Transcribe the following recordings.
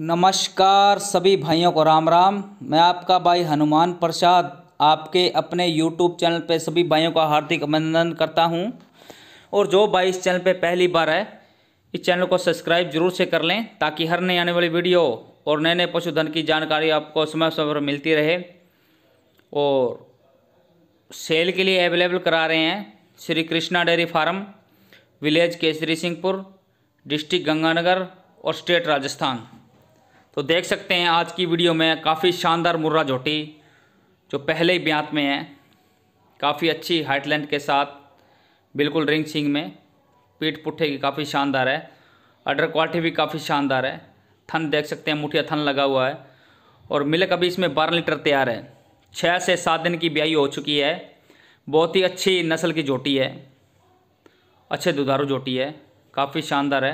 नमस्कार सभी भाइयों को राम राम मैं आपका भाई हनुमान प्रसाद आपके अपने यूट्यूब चैनल पर सभी भाइयों का हार्दिक अभिनंदन करता हूँ और जो भाई इस चैनल पर पहली बार है इस चैनल को सब्सक्राइब जरूर से कर लें ताकि हर नई आने वाली वीडियो और नए नए पशुधन की जानकारी आपको समय समय पर मिलती रहे और सेल के लिए अवेलेबल करा रहे हैं Shri Krishna dairy farm village Kesari Singhpur district Ganganagar और स्टेट राजस्थान तो देख सकते हैं आज की वीडियो में काफ़ी शानदार मुर्रा झोटी जो पहले ही ब्यांत में है काफ़ी अच्छी हाइटलैंड के साथ बिल्कुल रिंग सिंग में पीठ पुट्ठे की काफ़ी शानदार है अडर क्वालिटी भी काफ़ी शानदार है थन देख सकते हैं मुठिया थन लगा हुआ है और मिलक अभी इसमें बारह लीटर तैयार है छः से सात दिन की ब्याई हो चुकी है बहुत ही अच्छी नस्ल की जोटी है अच्छे दुधारू जोटी है काफ़ी शानदार है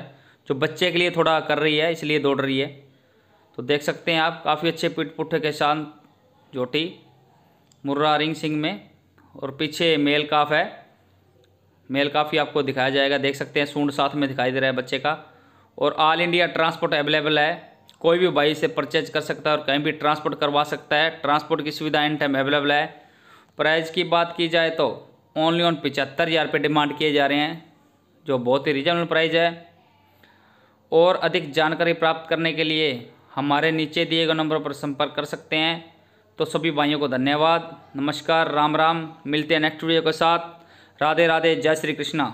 जो बच्चे के लिए थोड़ा कर रही है इसलिए दौड़ रही है तो देख सकते हैं आप काफ़ी अच्छे पिट पुट्ठे के शांत जोटी मुर्रा रिंग सिंह में और पीछे मेल काफ है मेल काफ ही आपको दिखाया जाएगा देख सकते हैं सूंड साथ में दिखाई दे रहा है बच्चे का और ऑल इंडिया ट्रांसपोर्ट अवेलेबल है कोई भी भाई से परचेज कर सकता है और कहीं भी ट्रांसपोर्ट करवा सकता है ट्रांसपोर्ट की सुविधा एन टाइम अवेलेबल है प्राइस की बात की जाए तो ओनली ऑन पिचहत्तर हज़ार रुपये डिमांड किए जा रहे हैं जो बहुत ही रिजनेबल प्राइस है और अधिक जानकारी प्राप्त करने के लिए हमारे नीचे दिए गए नंबरों पर संपर्क कर सकते हैं तो सभी भाइयों को धन्यवाद नमस्कार राम राम मिलते हैं नेक्स्ट वीडियो के साथ राधे राधे जय श्री कृष्णा